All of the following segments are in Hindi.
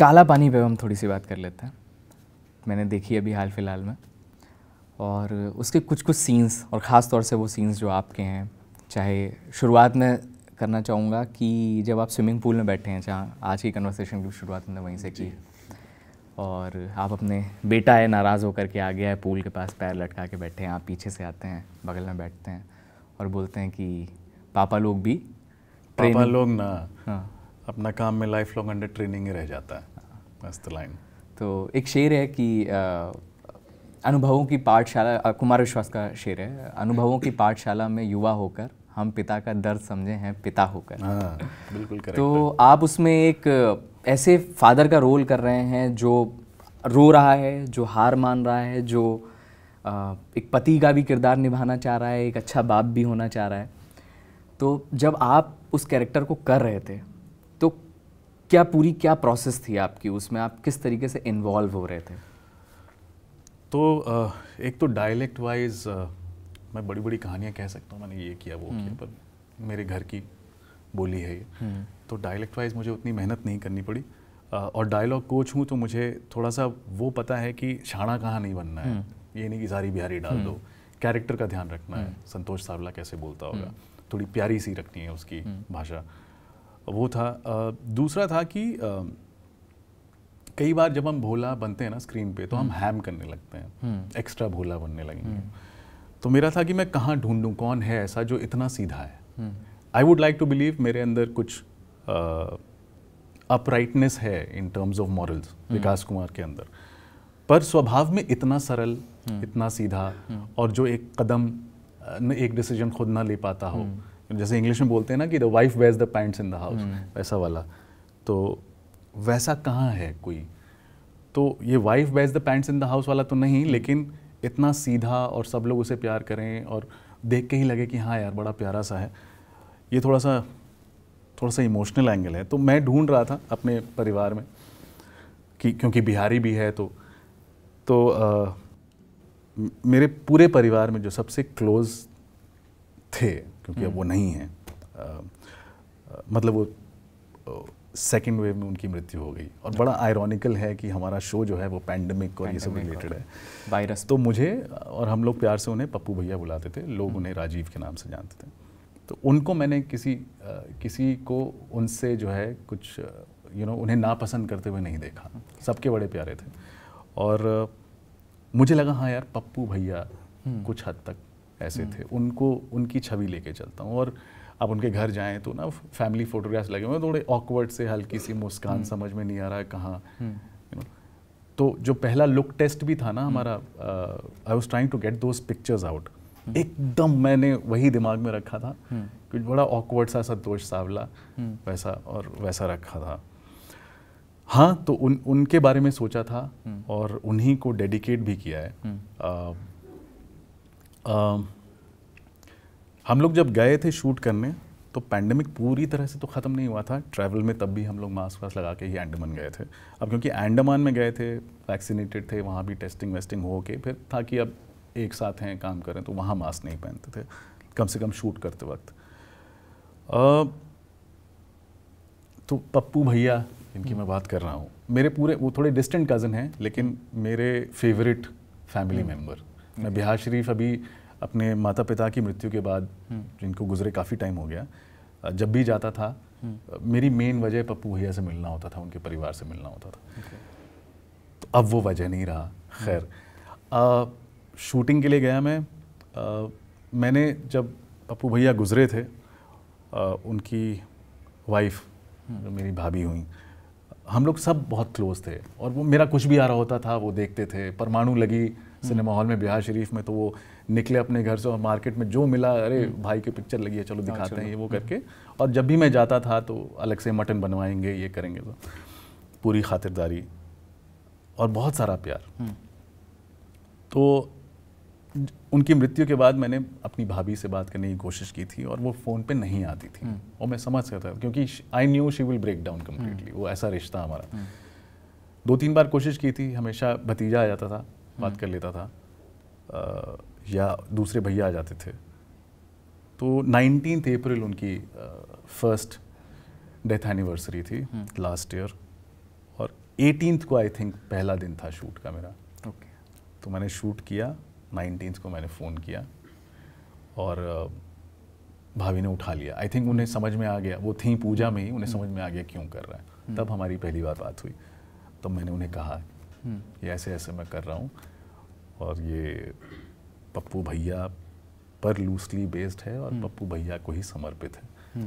काला पानी पे हम थोड़ी सी बात कर लेते हैं मैंने देखी अभी हाल फिलहाल में और उसके कुछ कुछ सीन्स और ख़ास तौर से वो सीन्स जो आपके हैं चाहे शुरुआत में करना चाहूँगा कि जब आप स्विमिंग पूल में बैठे हैं जहाँ आज की कन्वर्सेशन की शुरुआत मैंने वहीं से की और आप अपने बेटा है नाराज़ होकर के आ गया है पूल के पास पैर लटका के बैठे हैं आप पीछे से आते हैं बगल में बैठते हैं और बोलते हैं कि पापा लोग भी पापा लोग ना हाँ अपना काम में लाइफ लॉन्ग अंडर ट्रेनिंग ही रह जाता है मस्त लाइन तो एक शेर है कि अनुभवों की पाठशाला कुमार विश्वास का शेर है अनुभवों की पाठशाला में युवा होकर हम पिता का दर्द समझे हैं पिता होकर हाँ, बिल्कुल तो आप उसमें एक ऐसे फादर का रोल कर रहे हैं जो रो रहा है जो हार मान रहा है जो एक पति का भी किरदार निभाना चाह रहा है एक अच्छा बाप भी होना चाह रहा है तो जब आप उस कैरेक्टर को कर रहे थे क्या पूरी क्या प्रोसेस थी आपकी उसमें आप किस तरीके से इन्वॉल्व हो रहे थे तो एक तो डायलेक्ट वाइज मैं बड़ी बड़ी कहानियाँ कह सकता हूँ मैंने ये किया वो किया हम्म। पर मेरे घर की बोली है ये हम्म। तो डायलेक्ट वाइज मुझे उतनी मेहनत नहीं करनी पड़ी और डायलॉग कोच हूँ तो मुझे थोड़ा सा वो पता है कि छाणा कहाँ नहीं बनना है हम्म। ये नहीं कि सारी बिहारी डाल दो कैरेक्टर का ध्यान रखना है संतोष सावला कैसे बोलता होगा थोड़ी प्यारी सी रखनी है उसकी भाषा वो था दूसरा था कि कई बार जब हम भोला बनते हैं ना स्क्रीन पे तो हम हैम हम्म। करने लगते हैं एक्स्ट्रा हम्म। भोला बनने लगेंगे हम्म। तो मेरा था कि मैं कहाँ ढूंढूं कौन है ऐसा जो इतना सीधा है I would like to believe मेरे अंदर कुछ अपराइटनेस है in terms of morals Vikas Kumar के अंदर पर स्वभाव में इतना सरल इतना सीधा और जो एक कदम एक डिसीजन खुद ना ले पाता हो जैसे इंग्लिश में बोलते हैं ना कि the wife wears the pants in the house वैसा वाला तो वैसा कहाँ है कोई तो ये wife wears the pants in the house वाला तो नहीं हम्म। लेकिन इतना सीधा और सब लोग उसे प्यार करें और देख के ही लगे कि हाँ यार बड़ा प्यारा सा है ये थोड़ा सा थोड़ा सा इमोशनल एंगल है तो मैं ढूंढ रहा था अपने परिवार में कि क्योंकि बिहारी भी है तो तो आ, मेरे पूरे परिवार में जो सबसे क्लोज़ थे क्योंकि अब वो हम्म। नहीं है आ, मतलब वो सेकेंड वेव में उनकी मृत्यु हो गई और बड़ा आयरॉनिकल अच्छा। है कि हमारा शो जो है वो पैंडमिक और ये सब रिलेटेड है वायरस तो मुझे और हम लोग प्यार से उन्हें पप्पू भैया बुलाते थे लोग हम्म। उन्हें राजीव के नाम से जानते थे तो उनको मैंने किसी किसी को उनसे जो है कुछ यू नो उन्हें नापसंद करते हुए नहीं देखा सबके बड़े प्यारे थे और मुझे लगा हाँ यार पप्पू भैया हम्म। कुछ हद तक ऐसे थे उनको उनकी छवि लेके चलता हूँ और आप उनके घर जाएं तो ना फैमिली फोटोग्राफ्स लगे हुए थोड़े ऑकवर्ड से हल्की सी मुस्कान हम्म। समझ में नहीं आ रहा है कहाँ हम्म। तो जो पहला लुक टेस्ट भी था ना हम्म। हमारा I was trying to get those pictures out एकदम मैंने वही दिमाग में रखा था कुछ बड़ा ऑकवर्ड सा संतोष सावला वैसा और वैसा रखा था हाँ तो उन उनके बारे में सोचा था और उन्हीं को डेडिकेट भी किया है uh, आ, हम लोग जब गए थे शूट करने तो पैंडमिक पूरी तरह से तो ख़त्म नहीं हुआ था ट्रैवल में तब भी हम लोग मास्क वास्क लगा के ही एंडमान गए थे अब क्योंकि एंडमान में गए थे वैक्सीनेटेड थे वहाँ भी टेस्टिंग वेस्टिंग हो के फिर था कि अब एक साथ हैं काम करें तो वहाँ मास्क नहीं पहनते थे कम से कम शूट करते वक्त आ, तो पप्पू भैया इनकी मैं बात कर रहा हूँ मेरे पूरे वो थोड़े डिस्टेंट कज़न हैं लेकिन मेरे favourite family member Bihar Sharif अभी अपने माता पिता की मृत्यु के बाद हम्म। जिनको गुजरे काफ़ी टाइम हो गया जब भी जाता था हम्म। मेरी मेन वजह पप्पू भैया से मिलना होता था उनके परिवार से मिलना होता था तो अब वो वजह नहीं रहा खैर शूटिंग के लिए गया मैं आ, मैंने जब पप्पू भैया गुजरे थे आ, उनकी वाइफ हम्म। जो मेरी भाभी हुई हम लोग सब बहुत क्लोज थे और वो मेरा कुछ भी आ रहा होता था वो देखते थे परमाणु लगी सिनेमा हॉल में बिहार शरीफ में तो वो निकले अपने घर से और मार्केट में जो मिला अरे हम्म। भाई की पिक्चर लगी है चलो हाँ, दिखाते हैं ये वो हम्म। करके और जब भी मैं जाता था तो अलग से मटन बनवाएंगे ये करेंगे तो पूरी खातिरदारी और बहुत सारा प्यार हम्म। तो उनकी मृत्यु के बाद मैंने अपनी भाभी से बात करने की कोशिश की थी और वो फ़ोन पे नहीं आती थी और मैं समझ सकता था क्योंकि I knew she will break down completely वो ऐसा रिश्ता हमारा दो तीन बार कोशिश की थी हमेशा भतीजा आ जाता था बात कर लेता था आ, या दूसरे भैया आ जाते थे तो नाइनटीन अप्रैल उनकी फर्स्ट डेथ एनिवर्सरी थी लास्ट हम्म। ईयर और एटीन को आई थिंक पहला दिन था शूट का मेरा ओके okay. तो मैंने शूट किया नाइनटीन को मैंने फ़ोन किया और भाभी ने उठा लिया आई थिंक उन्हें हम्म। समझ में आ गया वो थी पूजा में ही उन्हें हम्म। समझ में आ गया क्यों कर रहा है तब हमारी पहली बार बात हुई तो मैंने उन्हें कहा हम्म। ये ऐसे ऐसे मैं कर रहा हूँ और ये पप्पू भैया पर लूसली बेस्ड है और हम्म। पप्पू भैया को ही समर्पित है हम्म।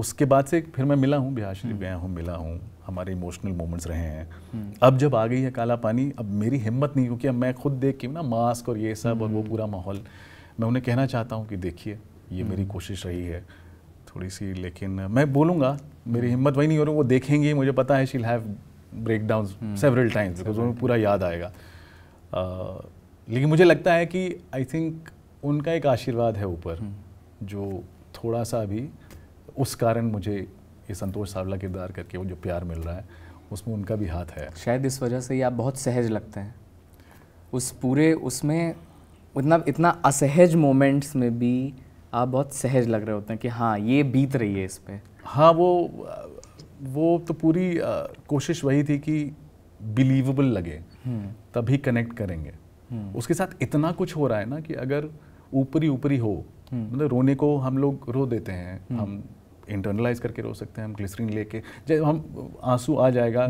उसके बाद से फिर मैं मिला हूँ बिहार शरीफ गया हूँ मिला हूँ हमारे इमोशनल मोमेंट्स रहे हैं अब जब आ गई है काला पानी अब मेरी हिम्मत नहीं क्योंकि अब मैं खुद देख के ना मास्क और ये सब और वो पूरा माहौल मैं उन्हें कहना चाहता हूँ कि देखिए ये मेरी कोशिश रही है थोड़ी सी लेकिन मैं बोलूँगा मेरी हिम्मत वही नहीं हो रही वो देखेंगे मुझे पता है she'll have break down several times because उन्हें पूरा याद आएगा लेकिन मुझे लगता है कि आई थिंक उनका एक आशीर्वाद है ऊपर hmm. जो थोड़ा सा भी उस कारण मुझे ये संतोष सावला किरदार करके वो जो प्यार मिल रहा है उसमें उनका भी हाथ है शायद इस वजह से ही आप बहुत सहज लगते हैं उस पूरे उसमें उतना इतना असहज मोमेंट्स में भी आप बहुत सहज लग रहे होते हैं कि हाँ ये बीत रही है इस पर हाँ वो वो तो पूरी आ, कोशिश वही थी कि बिलीवेबल लगे हम्म। तभी कनेक्ट करेंगे हम्म। उसके साथ इतना कुछ हो रहा है ना कि अगर ऊपरी ऊपरी हो हम्म। मतलब रोने को हम लोग रो देते हैं हम इंटरनलाइज करके रो सकते हैं हम ग्लिसरीन लेके जब हम आंसू आ जाएगा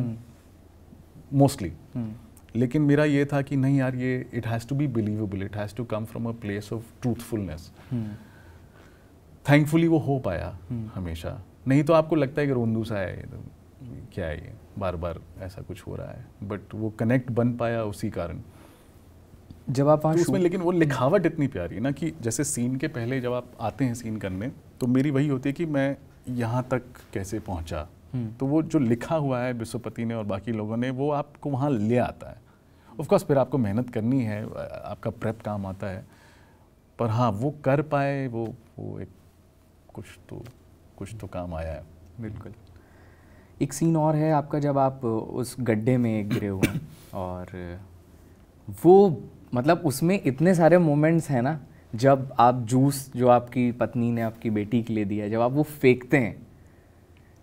मोस्टली लेकिन मेरा ये था कि नहीं यार ये it has to be believable it has to come from a place of truthfulness thankfully वो हो पाया हमेशा नहीं तो आपको लगता है कि रोंदू सा है तो क्या है ये बार बार ऐसा कुछ हो रहा है बट वो कनेक्ट बन पाया उसी कारण जब आप तो उसमें लेकिन वो लिखावट इतनी प्यारी है ना कि जैसे सीन के पहले जब आप आते हैं सीन करने तो मेरी वही होती है कि मैं यहाँ तक कैसे पहुँचा हम्म। तो वो जो लिखा हुआ है विश्वपति ने और बाकी लोगों ने वो आपको वहाँ ले आता है ऑफकोर्स फिर आपको मेहनत करनी है आपका प्रेप काम आता है पर हाँ वो कर पाए वो वो एक कुछ तो कुछ तो काम आया है बिल्कुल एक सीन और है आपका जब आप उस गड्ढे में गिरे हुए और वो मतलब उसमें इतने सारे मोमेंट्स हैं ना जब आप जूस जो आपकी पत्नी ने आपकी बेटी के लिए दिया जब आप वो फेंकते हैं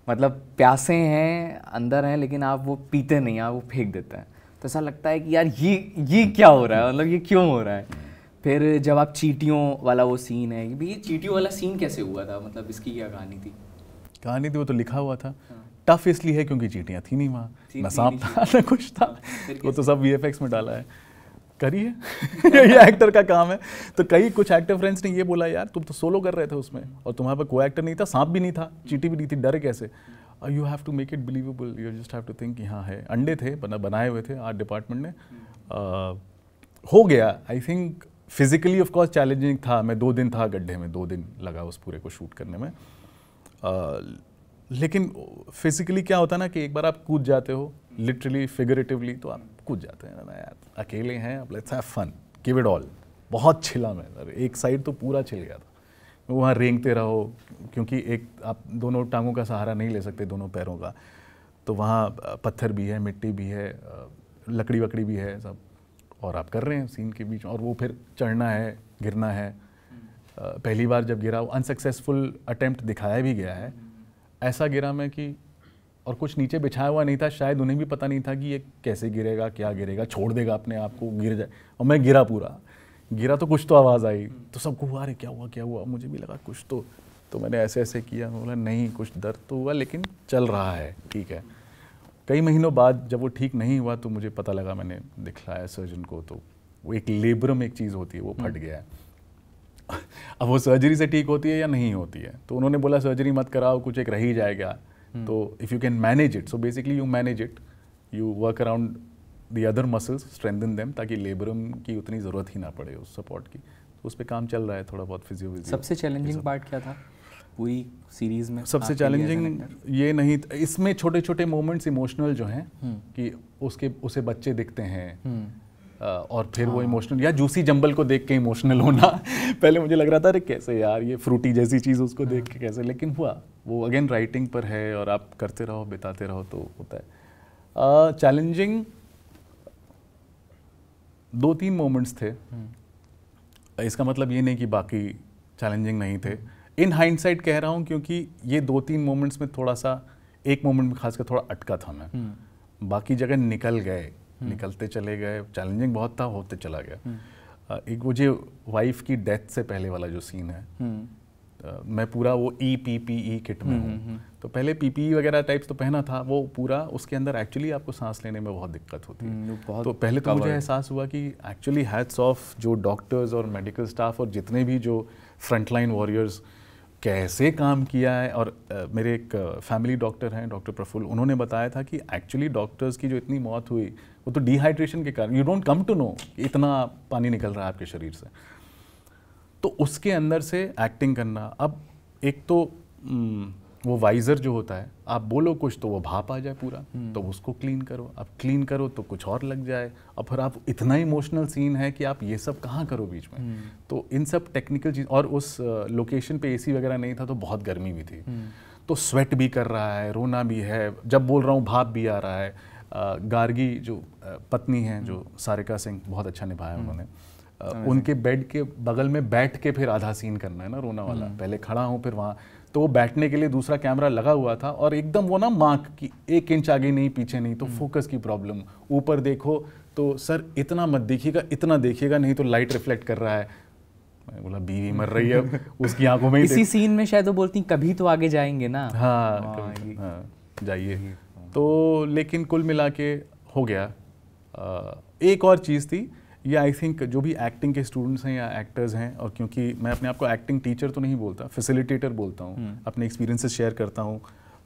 मतलब प्यासे हैं अंदर हैं लेकिन आप वो पीते नहीं आप वो फेंक देते हैं तो ऐसा लगता है कि यार ये ये क्या हो रहा है मतलब ये क्यों हो रहा है फिर जब आप चीटियों वाला वो सीन है ये चीटियों वाला सीन कैसे हुआ था मतलब इसकी क्या कहानी थी कहानी थी वो तो लिखा हुआ था हाँ। टफ इसलिए है क्योंकि चीटियाँ थी नहीं वहाँ ना सांप था ना कुछ था हाँ, वो तो सब वी में डाला है करिए ये एक्टर का काम है तो कई कुछ एक्टर फ्रेंड्स ने ये बोला यार तुम तो सोलो कर रहे थे उसमें और तुम्हारे पर कोई एक्टर नहीं था सांप भी नहीं था चीटी भी नहीं थी डर कैसे you have to make it believable you just have to think हाँ है अंडे थे बना बनाए हुए थे आर्ट डिपार्टमेंट ने आ, हम्म। uh, हो गया I think physically of course challenging था मैं दो दिन था गड्ढे में दो दिन लगा उस पूरे को शूट करने में आ, लेकिन फिज़िकली क्या होता ना कि एक बार आप कूद जाते हो लिटरली फिगरेटिवली तो आप कूद जाते हैं ना यार अकेले हैं अब let's have fun give it all बहुत छिला मैं सर एक साइड तो पूरा छिल गया था वहाँ रेंगते रहो क्योंकि एक आप दोनों टांगों का सहारा नहीं ले सकते दोनों पैरों का तो वहाँ पत्थर भी है मिट्टी भी है लकड़ी वकड़ी भी है सब और आप कर रहे हैं सीन के बीच और वो फिर चढ़ना है गिरना है पहली बार जब गिरा वो अनसक्सेसफुल अटैम्प्ट दिखाया भी गया है ऐसा गिरा मैं कि और कुछ नीचे बिछाया हुआ नहीं था शायद उन्हें भी पता नहीं था कि ये कैसे गिरेगा क्या गिरेगा छोड़ देगा अपने आप को गिर जाए और मैं गिरा पूरा गिरा तो कुछ तो आवाज़ आई तो सबको हुआ अरे क्या हुआ क्या हुआ मुझे भी लगा कुछ तो तो मैंने ऐसे ऐसे किया बोला नहीं कुछ दर्द तो हुआ लेकिन चल रहा है ठीक है कई महीनों बाद जब वो ठीक नहीं हुआ तो मुझे पता लगा मैंने दिखलाया सर्जन को तो वो एक लेबर में एक चीज़ होती है वो फट हम्म। गया है अब वो सर्जरी से ठीक होती है या नहीं होती है तो उन्होंने बोला सर्जरी मत कराओ कुछ एक रह ही जाएगा हम्म। तो if you can manage it so basically you manage it you work around the other muscles strengthen them ताकि लेबरम की उतनी ज़रूरत ही ना पड़े उस सपोर्ट की तो उस पर काम चल रहा है थोड़ा बहुत फिजियो सबसे चैलेंजिंग पार्ट क्या था पूरी सीरीज में सबसे चैलेंजिंग ये नहीं इसमें छोटे छोटे मोमेंट्स इमोशनल जो हैं हम्म। कि उसके उसे बच्चे दिखते हैं हम्म। और फिर हाँ। वो इमोशनल या जूसी जंबल को देख के इमोशनल होना पहले मुझे लग रहा था अरे कैसे यार ये फ्रूटी जैसी चीज़ उसको हाँ। देख के कैसे लेकिन हुआ वो अगेन राइटिंग पर है और आप करते रहो बिताते रहो तो होता है चैलेंजिंग दो तीन मोमेंट्स थे हम्म। इसका मतलब ये नहीं कि बाकी चैलेंजिंग नहीं थे इन हाइंडसाइट कह रहा हूँ क्योंकि ये दो तीन मोमेंट्स में थोड़ा सा एक मोमेंट में खासकर थोड़ा अटका था मैं हम्म। बाकी जगह निकल गए हम्म। निकलते चले गए चैलेंजिंग बहुत था होते चला गया हम्म। एक मुझे वाइफ की डेथ से पहले वाला जो सीन है मैं पूरा वो E P P E kit में हूँ तो पहले पी पी ई वगैरह टाइप्स तो पहना था वो पूरा उसके अंदर एक्चुअली आपको सांस लेने में बहुत दिक्कत होती है तो पहले तो मुझे एहसास हुआ कि एक्चुअली हैथ्स ऑफ जो डॉक्टर्स और मेडिकल स्टाफ और जितने भी जो फ्रंटलाइन वॉरियर्स कैसे काम किया है और आ, मेरे एक फैमिली डॉक्टर हैं डॉक्टर प्रफुल उन्होंने बताया था कि एक्चुअली डॉक्टर्स की जो इतनी मौत हुई वो तो डिहाइड्रेशन के कारण you don't come to know इतना पानी निकल रहा है आपके शरीर से तो उसके अंदर से एक्टिंग करना अब एक तो वो वाइज़र जो होता है आप बोलो कुछ तो वो भाप आ जाए पूरा हम्म। तो उसको क्लीन करो अब क्लीन करो तो कुछ और लग जाए और फिर आप इतना इमोशनल सीन है कि आप ये सब कहाँ करो बीच में हम्म। तो इन सब टेक्निकल चीज़ और उस लोकेशन पे एसी वगैरह नहीं था तो बहुत गर्मी भी थी हम्म। तो स्वेट भी कर रहा है रोना भी है जब बोल रहा हूँ भाप भी आ रहा है गार्गी जो पत्नी है जो सारिका सिंह बहुत अच्छा निभाया उन्होंने उनके बेड के बगल में बैठ के फिर आधा सीन करना है ना रोना वाला पहले खड़ा हूँ फिर वहाँ तो वो बैठने के लिए दूसरा कैमरा लगा हुआ था और एकदम वो ना मार्क की एक इंच आगे नहीं पीछे नहीं तो हम्म। फोकस की प्रॉब्लम ऊपर देखो तो सर इतना मत देखिएगा इतना देखिएगा नहीं तो लाइट रिफ्लेक्ट कर रहा है मैं बोला बीवी मर रही है उसकी आंखों में इसी सीन में शायद वो बोलती कभी तो आगे जाएंगे ना हाँ, हाँ, तो, हाँ जाइए तो लेकिन कुल मिला के हो गया एक और चीज़ थी ये आई थिंक जो भी एक्टिंग के स्टूडेंट्स हैं या एक्टर्स हैं और क्योंकि मैं अपने आप को एक्टिंग टीचर तो नहीं बोलता फैसिलिटेटर बोलता हूँ हम्म। अपने एक्सपीरियंसेस शेयर करता हूँ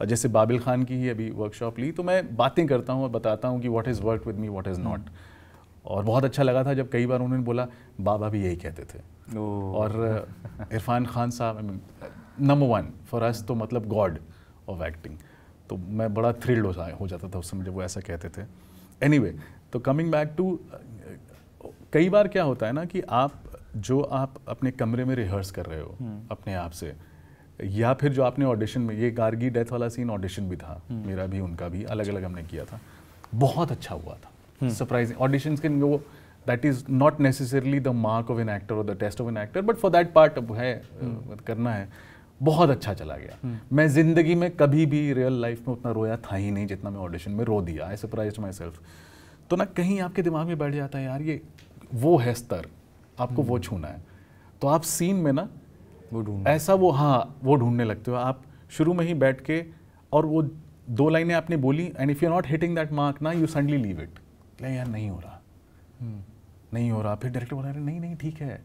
जैसे बाबिल खान की ही अभी वर्कशॉप ली तो मैं बातें करता हूँ और बताता हूँ कि what is work with me what is not और बहुत अच्छा लगा था जब कई बार उन्होंने बोला बाबा भी यही कहते थे और इरफान खान साहब नंबर वन फॉर अस तो मतलब गॉड ऑफ एक्टिंग तो मैं बड़ा थ्रिल्ड हो हो जाता था उस समय जब वो ऐसा कहते थे एनी anyway, तो कमिंग बैक टू कई बार क्या होता है ना कि आप जो आप अपने कमरे में रिहर्स कर रहे हो हम्म। अपने आप से या फिर जो आपने ऑडिशन में ये गार्गी डेथ वाला सीन ऑडिशन भी था हम्म। मेरा भी उनका भी अलग अलग हमने किया था बहुत अच्छा हुआ था सरप्राइजिंग हम्म। ऑडिशन के वो that is not necessarily the mark of an actor और the test of an actor but for that part है करना है बहुत अच्छा चला गया मैं जिंदगी में कभी भी रियल लाइफ में उतना रोया था ही नहीं जितना मैं ऑडिशन में रो दिया आई सरप्राइज माई सेल्फ तो ना कहीं आपके दिमाग में बैठ जाता है यार ये वो है स्तर आपको वो हम्म। छूना है तो आप सीन में ना वो ढूंढ ऐसा वो हाँ वो ढूंढने लगते हो आप शुरू में ही बैठ के और वो दो लाइनें आपने बोली and if you not hitting that mark ना यू सडनली लीव इट नहीं यार नहीं हो रहा हम्म। नहीं हो रहा फिर डायरेक्टर बोला नहीं नहीं ठीक है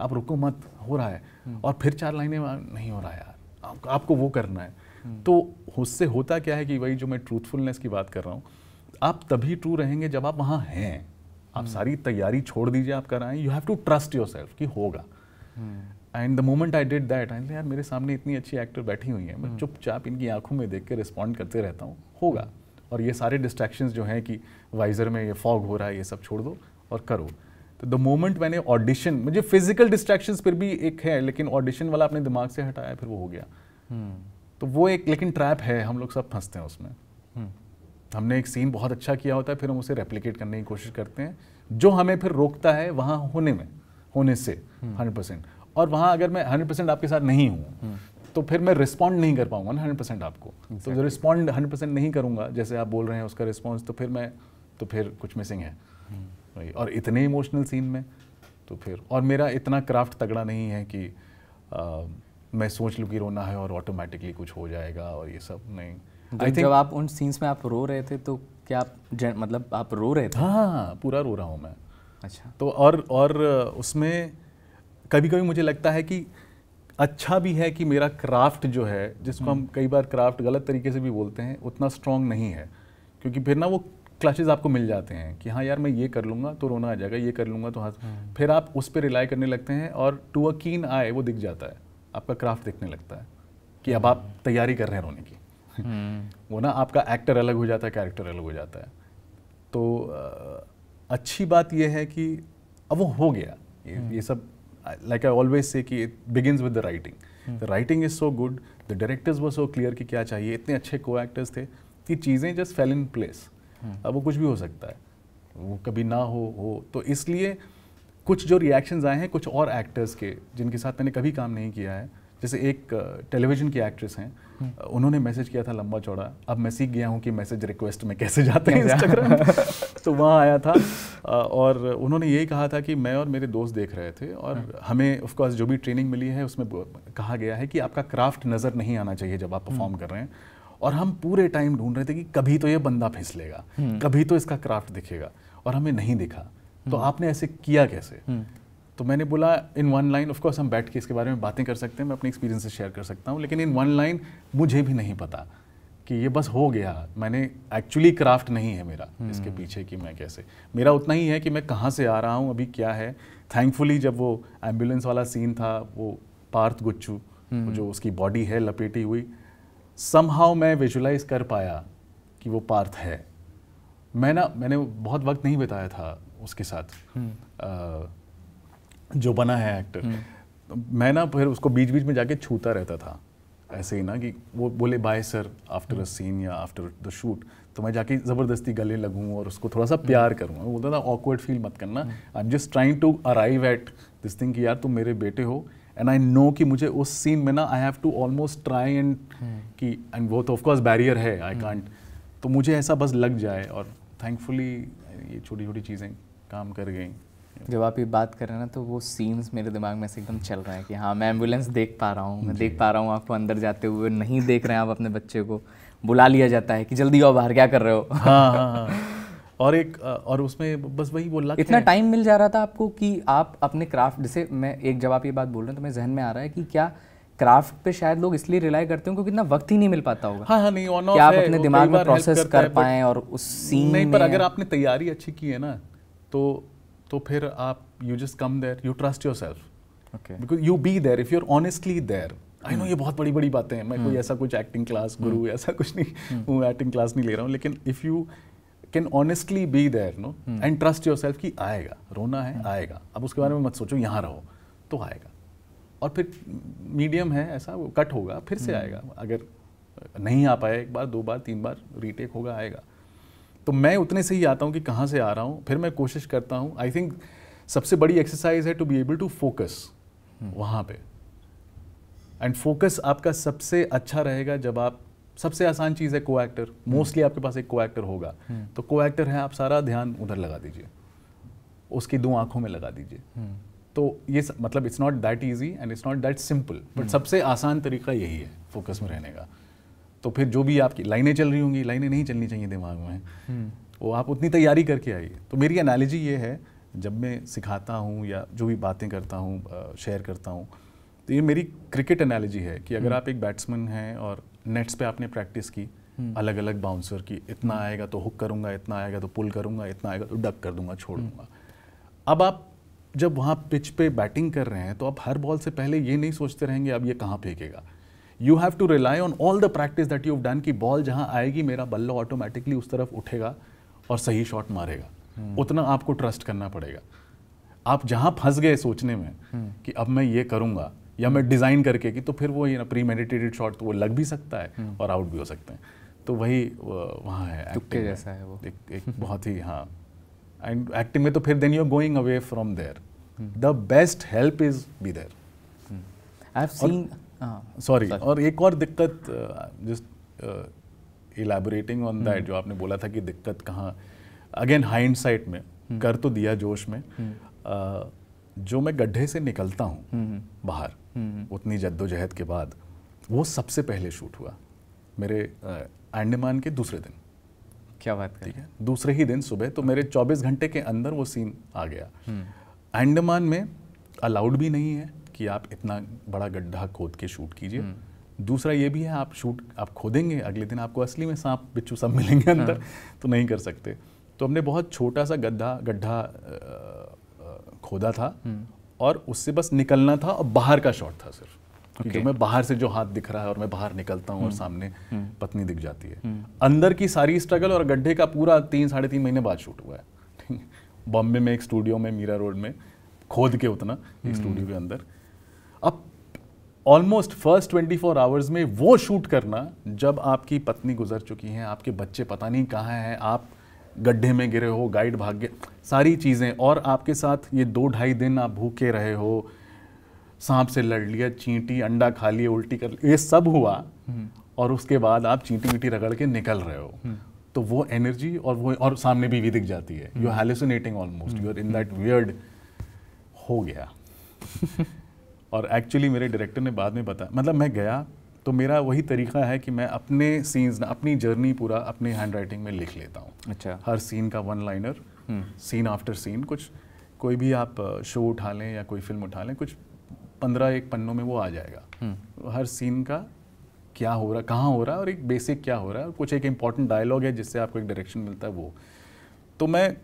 आप रुको मत हो रहा है हम्म। और फिर चार लाइनें नहीं हो रहा है यार आपको वो करना है तो उससे होता क्या है कि वही जो मैं ट्रूथफुलनेस की बात कर रहा हूँ आप तभी ट्रू रहेंगे जब आप वहाँ हैं आप हम्म। सारी तैयारी छोड़ दीजिए आप कराएं you have to trust yourself कि होगा and the moment I did that I यार मेरे सामने इतनी अच्छी एक्टर बैठी हुई हैं मैं हम्म। चुपचाप इनकी आंखों में देख के रिस्पॉन्ड करते रहता हूँ होगा और ये सारे डिस्ट्रैक्शन जो हैं कि वाइजर में ये फॉग हो रहा है ये सब छोड़ दो और करो तो द मोमेंट मैंने ऑडिशन मुझे फिजिकल डिस्ट्रैक्शन फिर भी एक है लेकिन ऑडिशन वाला अपने दिमाग से हटाया फिर वो हो गया हम्म। तो वो एक लेकिन ट्रैप है हम लोग सब फंसते हैं उसमें हमने एक सीन बहुत अच्छा किया होता है फिर हम उसे रेप्लीकेट करने की कोशिश करते हैं जो हमें फिर रोकता है वहाँ होने में होने से हंड्रेड हम्म। परसेंट और वहाँ अगर मैं हंड्रेड परसेंट आपके साथ नहीं हूँ हम्म। तो फिर मैं रिस्पॉन्ड नहीं कर पाऊंगा ना हंड्रेड परसेंट आपको तो जो रिस्पॉन्ड हंड्रेड परसेंट नहीं करूँगा जैसे आप बोल रहे हैं उसका रिस्पॉन्स तो फिर मैं तो फिर कुछ मिसिंग है हम्म। और इतने इमोशनल सीन में तो फिर और मेरा इतना क्राफ्ट तगड़ा नहीं है कि आ, मैं सोच लूँ कि रोना है और ऑटोमेटिकली कुछ हो जाएगा और ये सब नहीं think, जब आप उन सीन्स में आप रो रहे थे तो क्या आप मतलब आप रो रहे थे हाँ, हाँ हाँ पूरा रो रहा हूँ मैं अच्छा तो और और उसमें कभी कभी मुझे लगता है कि अच्छा भी है कि मेरा क्राफ्ट जो है जिसको हम हम्म। कई बार क्राफ्ट गलत तरीके से भी बोलते हैं उतना स्ट्रांग नहीं है क्योंकि फिर ना वो क्लचेज आपको मिल जाते हैं कि हाँ यार मैं ये कर लूँगा तो रोना आ जाएगा ये कर लूँगा तो हाँ फिर आप उस पर रिलाई करने लगते हैं और टू अ कीन आए वो दिख जाता है आपका क्राफ्ट दिखने लगता है कि अब आप हम्म। तैयारी कर रहे हैं रोने की हम्म। वो ना आपका एक्टर अलग हो जाता है कैरेक्टर अलग हो जाता है तो अच्छी बात यह है कि अब वो हो गया ये, हम्म। ये सब लाइक आई ऑलवेज से कि it begin with the writing the writing is so good the directors वो सो क्लियर कि क्या चाहिए इतने अच्छे को एक्टर्स थे कि चीज़ें जस्ट फेल इन प्लेस अब वो कुछ भी हो सकता है वो कभी ना हो हो तो इसलिए कुछ जो रिएक्शंस आए हैं कुछ और एक्टर्स के जिनके साथ मैंने कभी काम नहीं किया है जैसे एक टेलीविजन की एक्ट्रेस हैं हम्म। उन्होंने मैसेज किया था लंबा चौड़ा अब मैं सीख गया हूँ कि मैसेज रिक्वेस्ट में कैसे जाते हैं इंस्टाग्राम तो वहाँ आया था और उन्होंने यही कहा था कि मैं और मेरे दोस्त देख रहे थे और हम्म। हमें ऑफकोर्स जो भी ट्रेनिंग मिली है उसमें कहा गया है कि आपका क्राफ्ट नज़र नहीं आना चाहिए जब आप परफॉर्म हम्म। कर रहे हैं और हम पूरे टाइम ढूंढ रहे थे कि कभी तो ये बंदा फिसलेगा कभी तो इसका क्राफ्ट दिखेगा और हमें नहीं दिखा तो आपने ऐसे किया कैसे तो मैंने बोला इन वन लाइन ऑफकोर्स हम बैठ के इसके बारे में बातें कर सकते हैं मैं अपने एक्सपीरियंस शेयर कर सकता हूँ लेकिन इन वन लाइन मुझे भी नहीं पता कि ये बस हो गया मैंने एक्चुअली क्राफ्ट नहीं है मेरा hmm. इसके पीछे कि मैं कैसे मेरा उतना ही है कि मैं कहाँ से आ रहा हूँ अभी क्या है थैंकफुली जब वो एम्बुलेंस वाला सीन था वो पार्थ गुच्छू hmm. हम्म। जो उसकी बॉडी है लपेटी हुई समहाउ मैं विजुलाइज कर पाया कि वो पार्थ है मैं ना मैंने बहुत वक्त नहीं बिताया था उसके साथ hmm. हम्म। आ, जो बना है एक्टर हम्म। मैं ना फिर उसको बीच बीच में जाके छूता रहता था ऐसे ही ना कि वो बोले bye sir after a scene या आफ्टर द शूट तो मैं जाके ज़बरदस्ती गले लगूँ और उसको थोड़ा सा प्यार हम्म। करूँ मैं बोलता था ऑकवर्ड फील मत करना I am just trying to arrive at this thing कि यार तुम मेरे बेटे हो एंड आई नो कि मुझे उस सीन में ना I have to almost try and कि एंड वो तो ऑफकोर्स बैरियर है आई कांट हम्म। तो मुझे ऐसा बस लग जाए और थैंकफुली ये छोटी छोटी चीज़ें काम कर गई जब आप ये बात कर रहे हैं ना तो वो सीन्स मेरे दिमाग में से एकदम चल रहे हैं कि हाँ मैं एम्बुलेंस देख पा रहा हूँ मैं देख पा रहा हूँ आपको अंदर जाते हुए नहीं देख रहे हैं आप अपने बच्चे को बुला लिया जाता है कि जल्दी आओ बाहर क्या कर रहे हो हाँ, हाँ, हाँ। और एक और उसमें बस वही बोल रहा इतना टाइम मिल जा रहा था आपको कि आप अपने क्राफ्ट जैसे मैं एक जब आप ये बात बोल रहे हैं तो मेरे जहन में आ रहा है कि क्या क्राफ्ट पे शायद लोग इसलिए रिलाई करते हैं क्योंकि इतना वक्त ही नहीं मिल पाता होगा हाँ हाँ नहीं ऑन ऑफ आप अपने दिमाग में प्रोसेस कर पाए और उस सीन नहीं पर अगर आपने तैयारी अच्छी की है ना तो तो फिर आप you just come there you trust yourself okay because you be there if you are honestly there I know ये बहुत बड़ी बड़ी बातें हैं मैं hmm. कोई ऐसा कुछ एक्टिंग क्लास गुरु ऐसा कुछ नहीं hmm. हूँ एक्टिंग क्लास नहीं ले रहा हूँ लेकिन if you can honestly be there no and trust yourself कि आएगा रोना है hmm. आएगा अब उसके बारे में मत सोचो यहाँ रहो तो आएगा और फिर मीडियम है ऐसा वो कट होगा फिर से hmm. आएगा अगर नहीं आ पाया एक बार दो बार तीन बार रीटेक होगा आएगा तो मैं उतने से ही आता हूँ कि कहाँ से आ रहा हूँ फिर मैं कोशिश करता हूँ आई थिंक सबसे बड़ी एक्सरसाइज है to be able to focus वहाँ पे एंड फोकस आपका सबसे अच्छा रहेगा जब आप सबसे आसान चीज़ है को एक्टर मोस्टली आपके पास एक को एक्टर होगा तो को एक्टर है आप सारा ध्यान उधर लगा दीजिए उसकी दो आंखों में लगा दीजिए तो ये मतलब it's not that easy and it's not that simple but सबसे आसान तरीका यही है फोकस में रहने का तो फिर जो भी आपकी लाइनें चल रही होंगी लाइनें नहीं चलनी चाहिए दिमाग में हम्म। वो आप उतनी तैयारी करके आइए तो मेरी एनालिजी ये है जब मैं सिखाता हूँ या जो भी बातें करता हूँ शेयर करता हूँ तो ये मेरी क्रिकेट एनालिजी है कि अगर हम्म। आप एक बैट्समैन हैं और नेट्स पे आपने प्रैक्टिस की अलग अलग बाउंसर की इतना हम्म। आएगा तो हुक करूँगा इतना आएगा तो पुल करूँगा इतना आएगा तो डक कर दूंगा छोड़ दूंगा अब आप जब वहाँ पिच पे बैटिंग कर रहे हैं तो आप हर बॉल से पहले ये नहीं सोचते रहेंगे अब ये कहाँ फेंकेगा you have to rely on all the practice that you done की बॉल जहां आएगी मेरा बल्ला ऑटोमेटिकली उस तरफ उठेगा और सही शॉट मारेगा hmm. उतना आपको ट्रस्ट करना पड़ेगा आप जहां फंस गए सोचने में hmm. कि अब मैं ये करूंगा या मैं डिज़ाइन करके कि तो फिर वो ये ना प्री मेडिटेटेड शॉट तो वो लग भी सकता है hmm. और आउट भी हो सकते हैं तो वही वहाँ है एक्टिंग जैसा है वो एक, एक बहुत ही हाँ एंड एक्टिंग में तो फिर then you are going away from there the best help is be there I have seen sorry हाँ। और एक और दिक्कत जस्ट इलेबोरेटिंग ऑन दैट जो आपने बोला था कि दिक्कत कहाँ अगेन हाइंड साइट में हम्म। कर तो दिया जोश में हम्म। uh, जो मैं गड्ढे से निकलता हूँ हम्म, बाहर उतनी जद्दोजहद के बाद वो सबसे पहले शूट हुआ मेरे uh, अंडमान के दूसरे दिन क्या बात ठीक है दूसरे ही दिन सुबह तो हाँ। मेरे 24 घंटे के अंदर वो सीन आ गया अंडमान में अलाउड भी नहीं है कि आप इतना बड़ा गड्ढा खोद के शूट कीजिए हम्म। दूसरा ये भी है आप शूट आप खोदेंगे अगले दिन आपको असली में सांप बिच्छू सब मिलेंगे अंदर हाँ। तो नहीं कर सकते तो हमने बहुत छोटा सा गड्ढा गड्ढा खोदा था हम्म। और उससे बस निकलना था और बाहर का शॉट था सिर्फ okay. जो मैं बाहर से जो हाथ दिख रहा है और मैं बाहर निकलता हूँ और हम्म। सामने पत्नी दिख जाती है अंदर की सारी स्ट्रगल और गड्ढे का पूरा तीन साढ़े तीन महीने बाद शूट हुआ है बॉम्बे में एक स्टूडियो में मीरा रोड में खोद के उतना एक स्टूडियो के अंदर अब ऑलमोस्ट फर्स्ट 24 आवर्स में वो शूट करना जब आपकी पत्नी गुजर चुकी हैं आपके बच्चे पता नहीं कहाँ हैं आप गड्ढे में गिरे हो गाइड भाग गए सारी चीज़ें और आपके साथ ये दो ढाई दिन आप भूखे रहे हो सांप से लड़ लिया चींटी अंडा खा लिए उल्टी कर ये सब हुआ हम्म। और उसके बाद आप चींटी वीटी रगड़ के निकल रहे हो हम्म। तो वो एनर्जी और वो और सामने भी दिख जाती है you hallucinating almost you are in that weird हो गया और एक्चुअली मेरे डायरेक्टर ने बाद में बताया मतलब मैं गया तो मेरा वही तरीका है कि मैं अपने सीन्स ना अपनी जर्नी पूरा अपने हैंड राइटिंग में लिख लेता हूँ अच्छा हर सीन का one liner scene after scene कुछ कोई भी आप शो उठा लें या कोई फिल्म उठा लें कुछ पंद्रह एक पन्नों में वो आ जाएगा हम्म। हर सीन का क्या हो रहा कहाँ हो रहा है और एक बेसिक क्या हो रहा है कुछ एक इम्पॉर्टेंट डायलॉग है जिससे आपको एक डायरेक्शन मिलता है वो तो मैं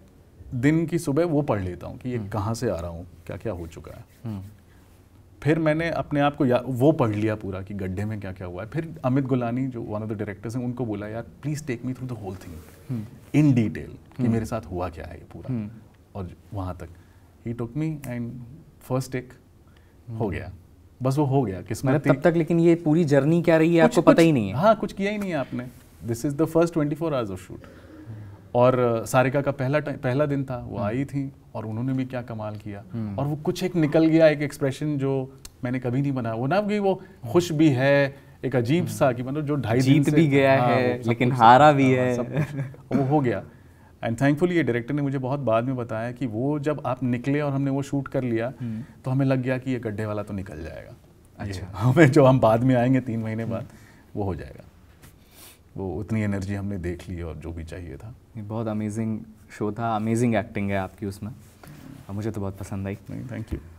दिन की सुबह वो पढ़ लेता हूँ कि ये हम्म। कहाँ से आ रहा हूँ क्या क्या हो चुका है हम्म। फिर मैंने अपने आप को या वो पढ़ लिया पूरा कि गड्ढे में क्या क्या हुआ है फिर अमित गुलानी जो वन ऑफ द डायरेक्टर्स हैं उनको बोला यार please take me through the whole thing in detail कि हम्म। मेरे साथ हुआ क्या है पूरा हम्म। और वहाँ तक ही took me and first take हो हम्म। गया बस वो हो गया किस्मत तब तक लेकिन ये पूरी जर्नी क्या रही है आपको पता ही नहीं है हाँ कुछ किया ही नहीं है आपने this is the first twenty four hours of shoot और सारिका का पहला पहला दिन था वो हम्म। आई थी और उन्होंने भी क्या कमाल किया हम्म। और वो कुछ एक निकल गया एक एक्सप्रेशन जो मैंने कभी नहीं बनाया वो ना कि वो हम्म। खुश भी है एक अजीब सा कि मतलब जो ढाई जीत भी गया हाँ, है लेकिन हारा भी हाँ, है वो हो गया एंड थैंकफुली ये डायरेक्टर ने मुझे बहुत बाद में बताया कि वो जब आप निकले और हमने वो शूट कर लिया तो हमें लग गया कि ये गड्ढे वाला तो निकल जाएगा अच्छा हमें जो हम बाद में आएंगे तीन महीने बाद वो हो जाएगा वो उतनी एनर्जी हमने देख ली और जो भी चाहिए था बहुत अमेजिंग शो था अमेजिंग एक्टिंग है आपकी उसमें और मुझे तो बहुत पसंद आई थैंक यू